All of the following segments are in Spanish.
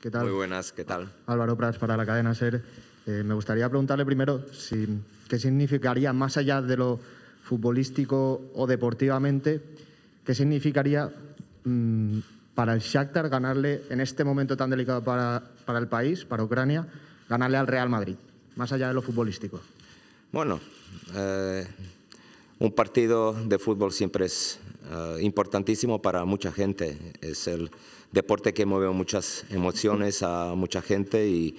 ¿qué tal? Muy buenas, ¿qué tal? Álvaro Prats para la cadena SER. Eh, me gustaría preguntarle primero si, qué significaría, más allá de lo futbolístico o deportivamente, qué significaría mm, para el Shakhtar ganarle en este momento tan delicado para, el país, para Ucrania, ganarle al Real Madrid, más allá de lo futbolístico. Bueno, eh, un partido de fútbol siempre es eh, importantísimo para mucha gente. Es el deporte que mueve muchas emociones a mucha gente y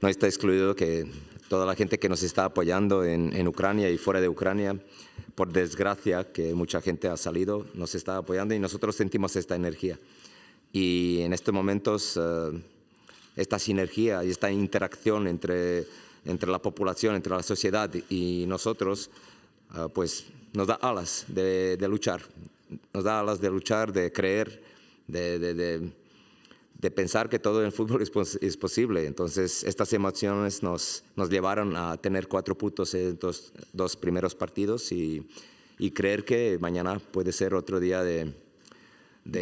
no está excluido que toda la gente que nos está apoyando en, Ucrania y fuera de Ucrania, por desgracia que mucha gente ha salido, nos está apoyando y nosotros sentimos esta energía. Y en estos momentos, eh, esta sinergia y esta interacción entre, entre la población, entre la sociedad y nosotros, eh, pues nos da alas de, luchar, nos da alas de luchar, de creer, de, pensar que todo en el fútbol es, posible. Entonces, estas emociones nos, llevaron a tener cuatro puntos en los dos primeros partidos y, creer que mañana puede ser otro día de,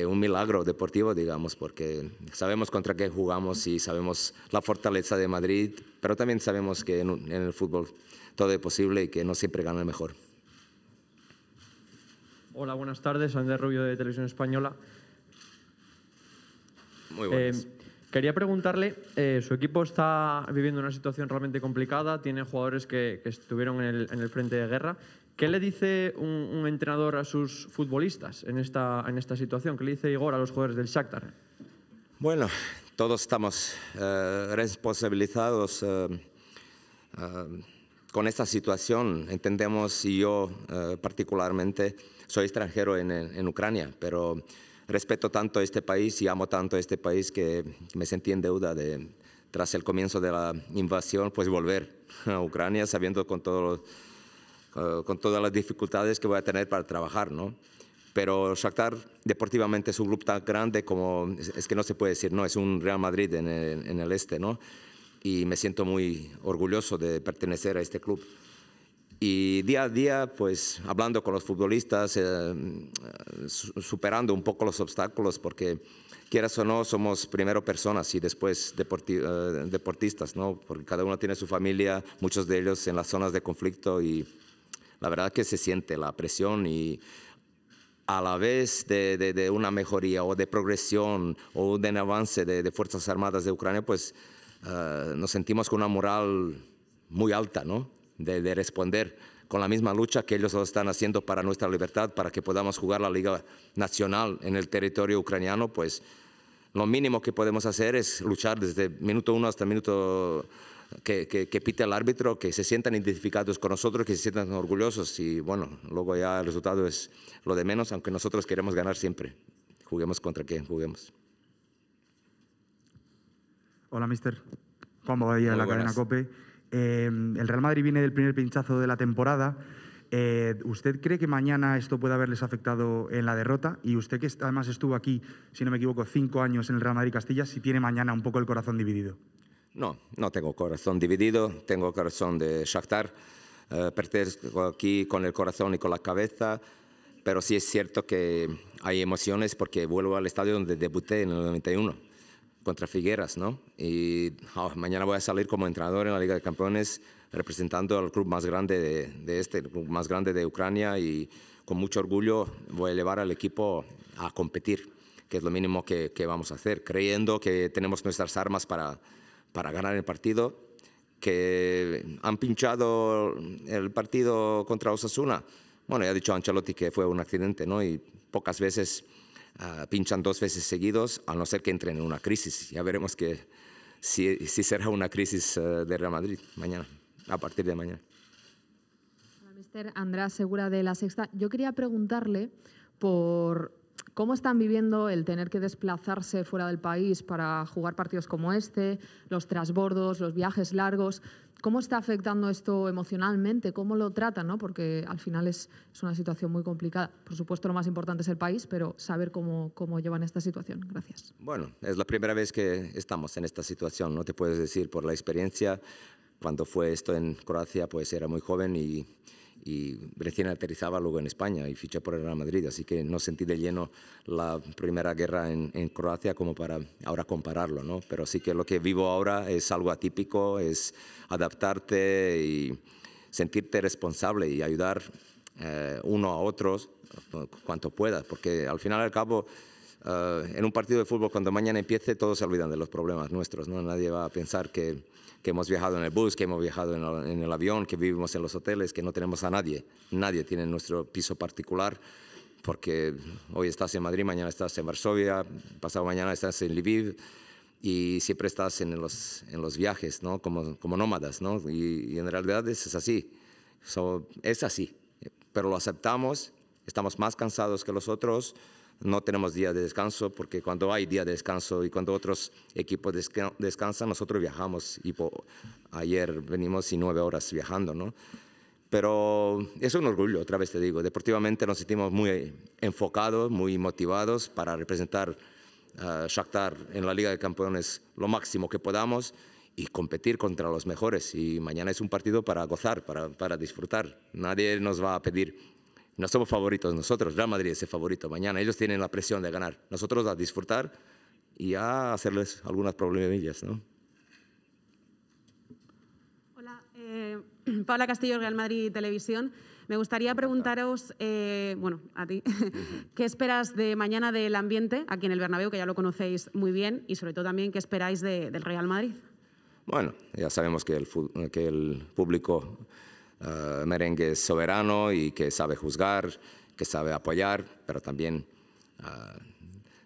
un milagro deportivo, digamos, porque sabemos contra qué jugamos y sabemos la fortaleza de Madrid, pero también sabemos que en el fútbol todo es posible y que no siempre gana el mejor. Hola, buenas tardes. Andrés Rubio de Televisión Española. Muy buenas. Eh, quería preguntarle, eh, su equipo está viviendo una situación realmente complicada, tiene jugadores que, estuvieron en el, frente de guerra. ¿Qué le dice un, entrenador a sus futbolistas en esta, en situación? ¿Qué le dice Igor a los jugadores del Shakhtar? Bueno, todos estamos eh, responsabilizados con esta situación. Entendemos, y yo eh, particularmente soy extranjero en, Ucrania, pero respeto tanto este país y amo tanto este país que me sentí en deuda de, tras el comienzo de la invasión, pues volver a Ucrania sabiendo con, eh, todas las dificultades que voy a tener para trabajar, ¿no? Pero Shakhtar deportivamente es un grupo tan grande como, es, que no se puede decir, no, es un Real Madrid en el, en el este, ¿no? y me siento muy orgulloso de pertenecer a este club. Y día a día, pues hablando con los futbolistas, eh, superando un poco los obstáculos, porque quieras o no, somos primero personas y después eh, deportistas, ¿no? Porque cada uno tiene su familia, muchos de ellos en las zonas de conflicto y la verdad que se siente la presión y a la vez de, de, una mejoría o de progresión o de un avance de, de Fuerzas Armadas de Ucrania, pues eh, nos sentimos con una moral muy alta, ¿no? De, responder con la misma lucha que ellos están haciendo para nuestra libertad, para que podamos jugar la Liga Nacional en el territorio ucraniano, pues lo mínimo que podemos hacer es luchar desde minuto uno hasta minuto que, que, que pite el árbitro, que se sientan identificados con nosotros, que se sientan orgullosos y bueno, luego ya el resultado es lo de menos, aunque nosotros queremos ganar siempre, juguemos contra quien juguemos. Hola, mister. Juan Bobadilla de la cadena COPE. Em, el Real Madrid viene del primer pinchazo de la temporada. Eh, ¿Usted cree que mañana esto puede haberles afectado en la derrota? Y usted que además estuvo aquí, si no me equivoco, cinco años en el Real Madrid Castilla, si tiene mañana un poco el corazón dividido. No, no tengo corazón dividido, tengo corazón de Shakhtar, eh, pertenezco aquí con el corazón y con la cabeza, pero sí es cierto que hay emociones porque vuelvo al estadio donde debuté en el 91 contra Figueras, ¿no? Y oh, mañana voy a salir como entrenador en la Liga de Campeones representando al club más grande de, este, el club más grande de Ucrania y con mucho orgullo voy a elevar al equipo a competir, que es lo mínimo que, vamos a hacer, creyendo que tenemos nuestras armas para, para ganar el partido, que han pinchado el partido contra Osasuna. Bueno, ya ha dicho Ancelotti que fue un accidente, ¿no? Y pocas veces Ah, pinchan dos veces seguidos, a no ser que entren en una crisis. Ya veremos que, si, si será una crisis eh, de Real Madrid mañana, a partir de mañana. Mister Andrés Segura de La Sexta, yo quería preguntarle por ¿Cómo están viviendo el tener que desplazarse fuera del país para jugar partidos como este, los trasbordos, los viajes largos? ¿Cómo está afectando esto emocionalmente? ¿Cómo lo tratan? ¿no? Porque al final es, es, una situación muy complicada. Por supuesto, lo más importante es el país, pero saber cómo, cómo, llevan esta situación. Gracias. Bueno, es la primera vez que estamos en esta situación, no te puedes decir por la experiencia. Cuando fue esto en Croacia, pues era muy joven y y recién aterrizaba luego en España y fiché por el Real Madrid, así que no sentí de lleno la primera guerra en, Croacia como para ahora compararlo, ¿no? Pero sí que lo que vivo ahora es algo atípico, es adaptarte y sentirte responsable y ayudar eh, uno a otros eh, cuanto puedas, porque al final y al cabo eh, en un partido de fútbol, cuando mañana empiece, todos se olvidan de los problemas nuestros, ¿no? Nadie va a pensar que, hemos viajado en el bus, que hemos viajado en el, avión, que vivimos en los hoteles, que no tenemos a nadie. Nadie tiene nuestro piso particular, porque hoy estás en Madrid, mañana estás en Varsovia, pasado mañana estás en Lviv, y siempre estás en los, en los viajes, ¿no? Como, como nómadas, ¿no? Y, en realidad es, es así. es así, pero lo aceptamos, estamos más cansados que los otros, no tenemos día de descanso porque cuando hay día de descanso y cuando otros equipos descansan, nosotros viajamos y ayer venimos y nueve horas viajando, ¿no? Pero es un orgullo, otra vez te digo, deportivamente nos sentimos muy enfocados, muy motivados para representar a Shakhtar en la Liga de Campeones lo máximo que podamos y competir contra los mejores. Y mañana es un partido para gozar, para, para disfrutar. Nadie nos va a pedir no somos favoritos nosotros, Real Madrid es el favorito mañana, ellos tienen la presión de ganar, nosotros a disfrutar y a hacerles algunas problemillas, ¿no? Hola, eh, Paula Castillo, Real Madrid Televisión. Me gustaría preguntaros, eh, bueno, a ti, ¿qué esperas de mañana del ambiente aquí en el Bernabéu, que ya lo conocéis muy bien, y sobre todo también qué esperáis del Real Madrid? Bueno, ya sabemos que el público eh, merengue soberano y que sabe juzgar, que sabe apoyar, pero también eh,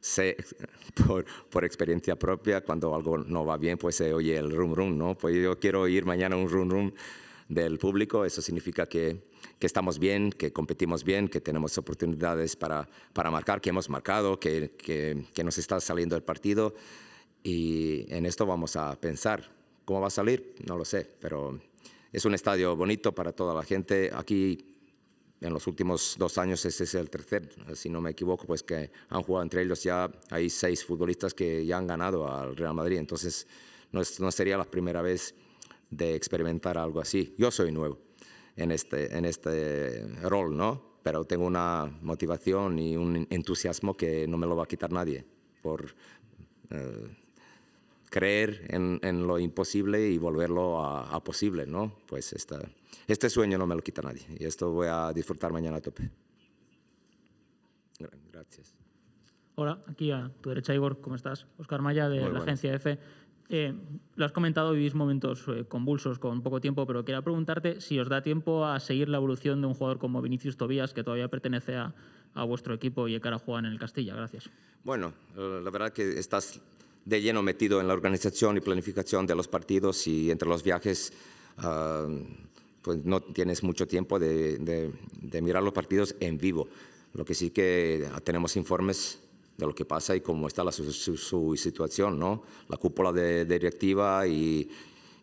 sé por, experiencia propia cuando algo no va bien, pues se oye el rum rum, ¿no? Pues yo quiero ir mañana un rum rum del público, eso significa que, que, estamos bien, que competimos bien, que tenemos oportunidades para, para marcar, que hemos marcado, que, que, que nos está saliendo el partido y en esto vamos a pensar. ¿Cómo va a salir? No lo sé, pero es un estadio bonito para toda la gente. Aquí en los últimos dos años ese es el tercer, si no me equivoco, pues que han jugado entre ellos ya, hay seis futbolistas que ya han ganado al Real Madrid, entonces no, sería la primera vez de experimentar algo así. Yo soy nuevo en este, en este rol, ¿no? Pero tengo una motivación y un entusiasmo que no me lo va a quitar nadie por... Eh, creer en, en lo imposible y volverlo a, posible, ¿no? Pues esta, este sueño no me lo quita nadie y esto voy a disfrutar mañana a tope. Gracias. Hola, aquí a tu derecha, Igor, ¿cómo estás? Oscar Maya, de la agencia EFE. Eh, lo has comentado, vivís momentos eh, convulsos con poco tiempo, pero quería preguntarte si os da tiempo a seguir la evolución de un jugador como Vinicius Tobías, que todavía pertenece a, a vuestro equipo y que ahora juega en el Castilla. Gracias. Bueno, la verdad que estás de lleno metido en la organización y planificación de los partidos y entre los viajes ah, pues no tienes mucho tiempo de, mirar los partidos en vivo. Lo que sí que tenemos informes de lo que pasa y cómo está su, situación, ¿no? La cúpula de, directiva y,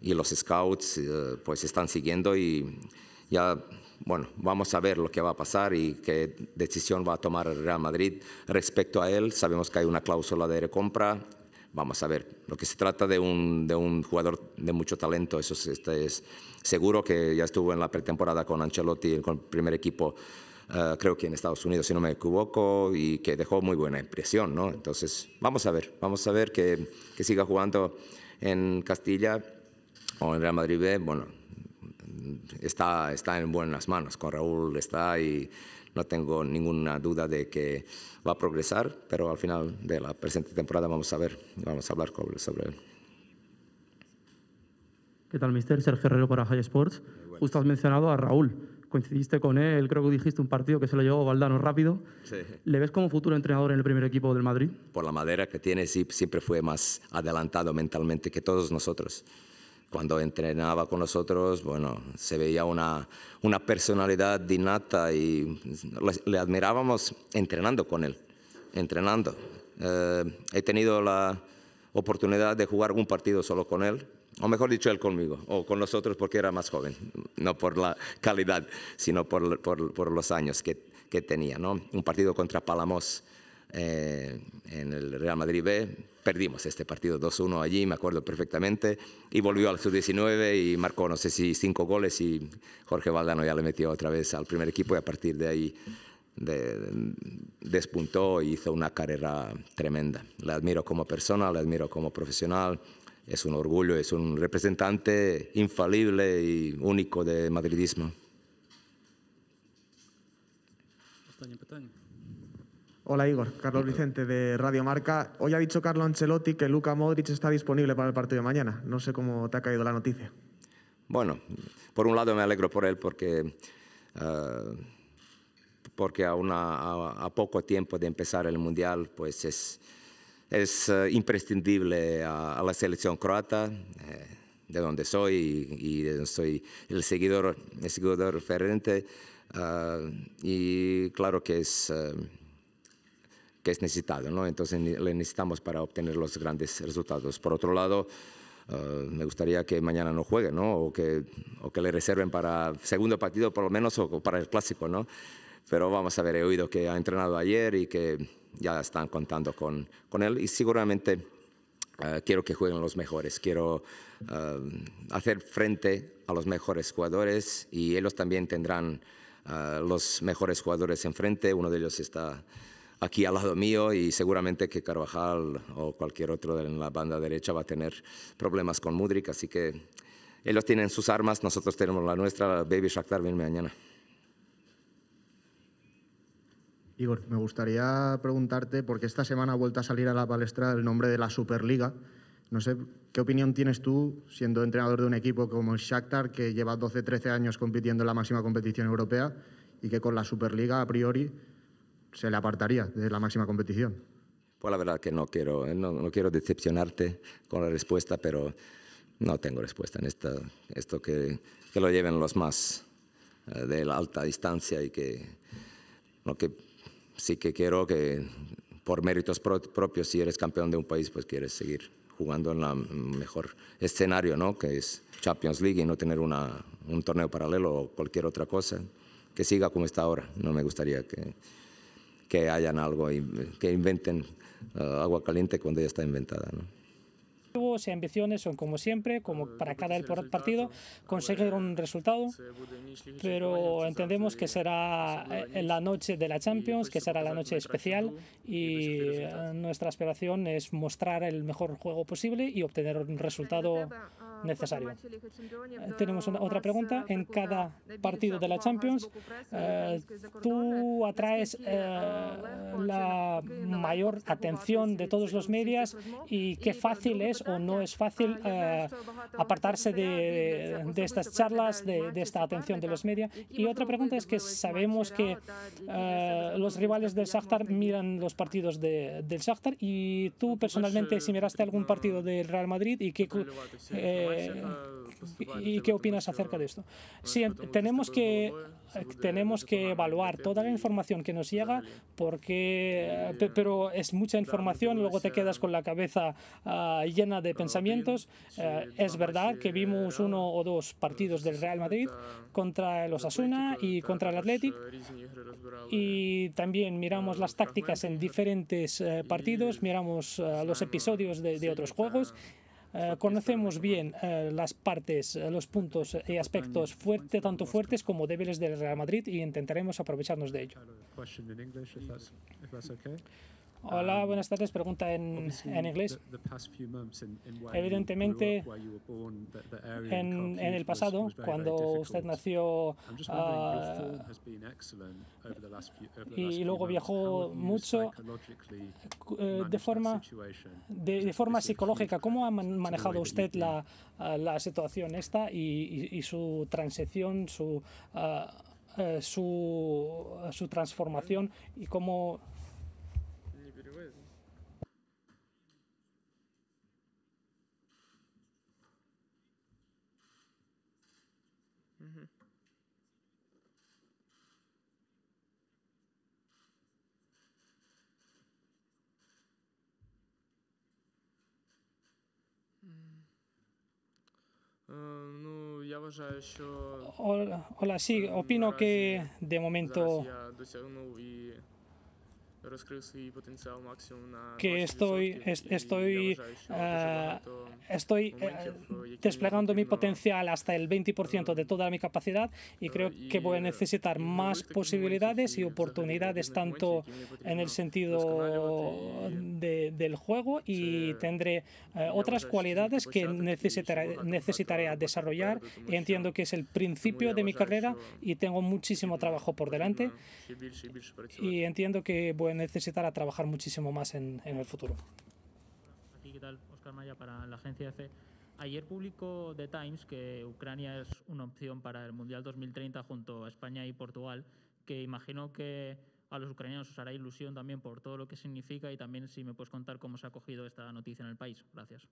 los scouts eh, pues están siguiendo y ya bueno, vamos a ver lo que va a pasar y qué decisión va a tomar el Real Madrid respecto a él. Sabemos que hay una cláusula de recompra, Vamos a ver, lo que se trata de un, jugador de mucho talento, eso este es, seguro que ya estuvo en la pretemporada con Ancelotti, con el primer equipo. Eh, creo que en Estados Unidos, si no me equivoco, y que dejó muy buena impresión, ¿no? Entonces, vamos a ver, vamos a ver que, siga jugando en Castilla o en Real Madrid B, bueno, está, está en buenas manos, con Raúl está y no tengo ninguna duda de que va a progresar, pero al final de la presente temporada vamos a ver, vamos a hablar sobre él. ¿Qué tal, mister? Sergio Herrero para High Sports. Justo has mencionado a Raúl. Coincidiste con él, creo que dijiste un partido que se lo llevó Valdano rápido. ¿Le ves como futuro entrenador en el primer equipo del Madrid? Por la madera que tiene, siempre fue más adelantado mentalmente que todos nosotros cuando entrenaba con nosotros, bueno, se veía una, una personalidad innata y le, admirábamos entrenando con él, entrenando. Eh, he tenido la oportunidad de jugar un partido solo con él, o mejor dicho, él conmigo, o con nosotros porque era más joven, no por la calidad, sino por, por, por los años que, que tenía. ¿no? Un partido contra Palamos eh, en el Real Madrid B, perdimos este partido 2-1 allí, me acuerdo perfectamente, y volvió al sub-19 y marcó, no sé si cinco goles y Jorge Valdano ya le metió otra vez al primer equipo y a partir de ahí despuntó y e hizo una carrera tremenda. La admiro como persona, la admiro como profesional, es un orgullo, es un representante infalible y único de madridismo. Hola Igor, Carlos Vicente de Radio Marca. Hoy ha dicho Carlo Ancelotti que Luca Modric está disponible para el partido de mañana. No sé cómo te ha caído la noticia. Bueno, por un lado me alegro por él porque, eh, porque a, a, poco tiempo de empezar el Mundial pues es, es eh, imprescindible a, la selección croata. Eh, de donde soy y, soy el seguidor, el seguidor referente. y claro que es, que es necesitado, ¿no? Entonces le necesitamos para obtener los grandes resultados. Por otro lado, eh, me gustaría que mañana no juegue, ¿no? O que, o que le reserven para segundo partido por lo menos o para el clásico, ¿no? Pero vamos a ver, he oído que ha entrenado ayer y que ya están contando con, con él y seguramente eh, quiero que jueguen los mejores, quiero eh, hacer frente a los mejores jugadores y ellos también tendrán los mejores jugadores enfrente, uno de ellos está aquí al lado mío y seguramente que Carvajal o cualquier otro en la banda derecha va a tener problemas con Mudrik, así que ellos tienen sus armas, nosotros tenemos la nuestra, Baby Shakhtar viene mañana. Igor, me gustaría preguntarte, porque esta semana ha vuelto a salir a la palestra el nombre de la Superliga. No sé, ¿qué opinión tienes tú, siendo entrenador de un equipo como el Shakhtar, que lleva 12-13 años compitiendo en la máxima competición europea y que con la Superliga, a priori, se le apartaría de la máxima competición. Pues la verdad que no quiero, eh, no, quiero decepcionarte con la respuesta, pero no tengo respuesta en esta, esto que, que lo lleven los más eh, de la alta distancia y que lo que sí que quiero que por méritos propios, si eres campeón de un país, pues quieres seguir jugando en el mejor escenario, ¿no? que es Champions League y no tener una, un torneo paralelo o cualquier otra cosa, que siga como está ahora. No me gustaría que, que hayan algo, que inventen eh, agua caliente cuando ya está inventada. ¿no? y ambiciones son como siempre, como eh, para cada partido, pues, conseguir un eh, resultado, pero entendemos que será la noche de la Champions, pues que será la noche especial y eh, nuestra aspiración es mostrar el mejor juego posible y obtener un resultado ah, necesario. Tenemos otra pregunta. En cada partido de la Champions, tú atraes la mayor atención de todos los medios y qué fácil es o no no es fácil ah, eh, apartarse de, estas charlas, de, esta atención de los medios. Y otra pregunta es que sabemos que eh, los rivales del Shakhtar miran los partidos del Shakhtar y tú pues personalmente si miraste algún partido del Real Madrid y qué, eh, pues, qué opinas acerca de esto. Pues sí, tenemos que eh, tenemos que evaluar toda la información que nos llega porque eh, pero es mucha información luego te quedas con la cabeza ah, llena de pensamientos eh, es verdad que vimos uno o dos partidos del Real Madrid contra el Osasuna y contra el Athletic y también miramos las tácticas en diferentes partidos miramos los episodios de otros juegos eh, conocemos bien eh, las partes, eh, los puntos y aspectos fuertes, tanto fuertes como débiles del Real Madrid y intentaremos aprovecharnos de ello. Hola, ah, buenas tardes. Pregunta en, inglés. Evidentemente, en, el pasado, cuando usted nació ah, y luego viajó mucho, eh, de forma, de, forma psicológica, ¿cómo ha manejado usted ah, la, situación esta y, su transición, su... Eh, su, su transformación y cómo Hola, hola, sí, opino que de momento que estoy, estoy, ah, estoy eh, desplegando mi potencial hasta el 20% de toda mi capacidad y creo que voy a necesitar más posibilidades y oportunidades tanto en el sentido del juego y tendré eh, otras cualidades que necesitaré, necesitaré desarrollar. Entiendo que es el principio de mi carrera y tengo muchísimo trabajo por delante y entiendo que voy necesitará trabajar muchísimo más en, el futuro. Oscar Maya para la agencia EFE. Ayer publicó The Times que Ucrania es una opción para el Mundial 2030 junto a España y Portugal, que imagino que a los ucranianos os hará ilusión también por todo lo que significa y también si me puedes contar cómo se ha cogido esta noticia en el país. Gracias.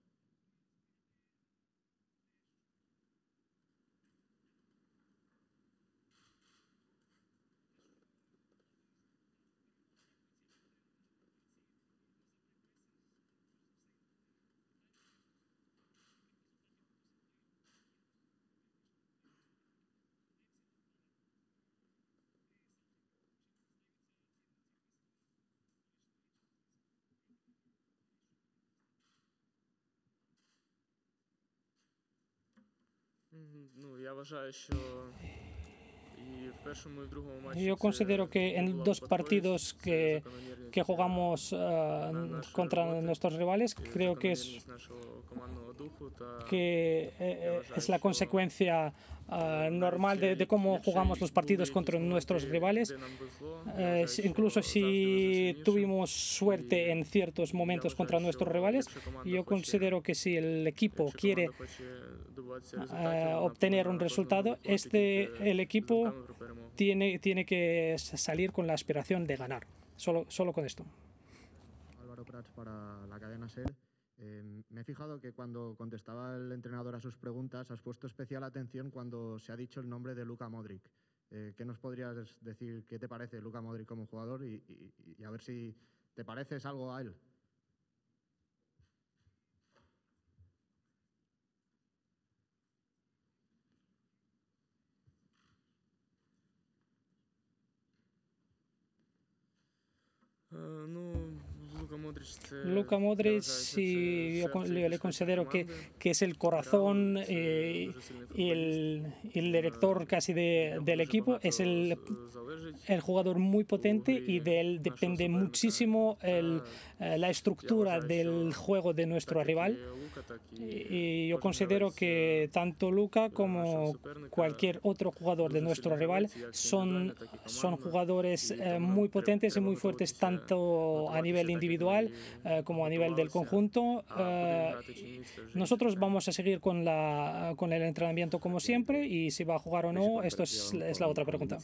Yo considero que en dos partidos que, jugamos contra nuestros rivales, creo que es, que es la consecuencia Ah, normal de, cómo jugamos los partidos contra nuestros rivales. Eh, incluso si tuvimos suerte en ciertos momentos contra nuestros rivales, yo considero que si el equipo quiere eh, obtener un resultado, este, el equipo tiene, tiene que salir con la aspiración de ganar. Solo, solo con esto. Em, me he fijado que cuando contestaba el entrenador a sus preguntas has puesto especial atención cuando se ha dicho el nombre de Luka Modric. Eh, ¿Qué nos podrías decir? ¿Qué te parece Luka Modric como jugador? Y, y a ver si te pareces algo a él. Luca Modric yo, le considero que, es el corazón eh, y el, director casi del equipo. Es el, jugador muy potente y de él depende muchísimo eh, la estructura del eh, juego de nuestro rival. Y yo considero que tanto Luca como cualquier otro jugador de nuestro rival son, jugadores muy potentes y muy fuertes tanto a nivel individual Mm, eh, como a nivel del conjunto. Ah, eh, nosotros vamos a seguir con, el entrenamiento como siempre y si va a jugar o no, esto es, la otra pregunta.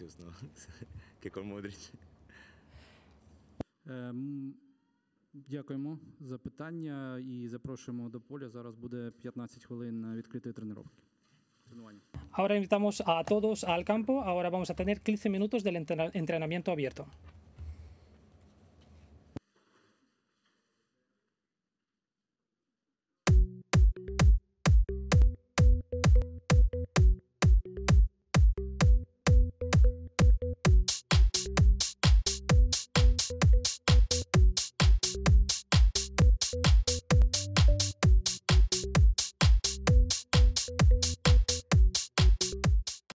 Ahora invitamos a todos al campo. Ahora vamos a tener 15 minutos del entrenamiento abierto.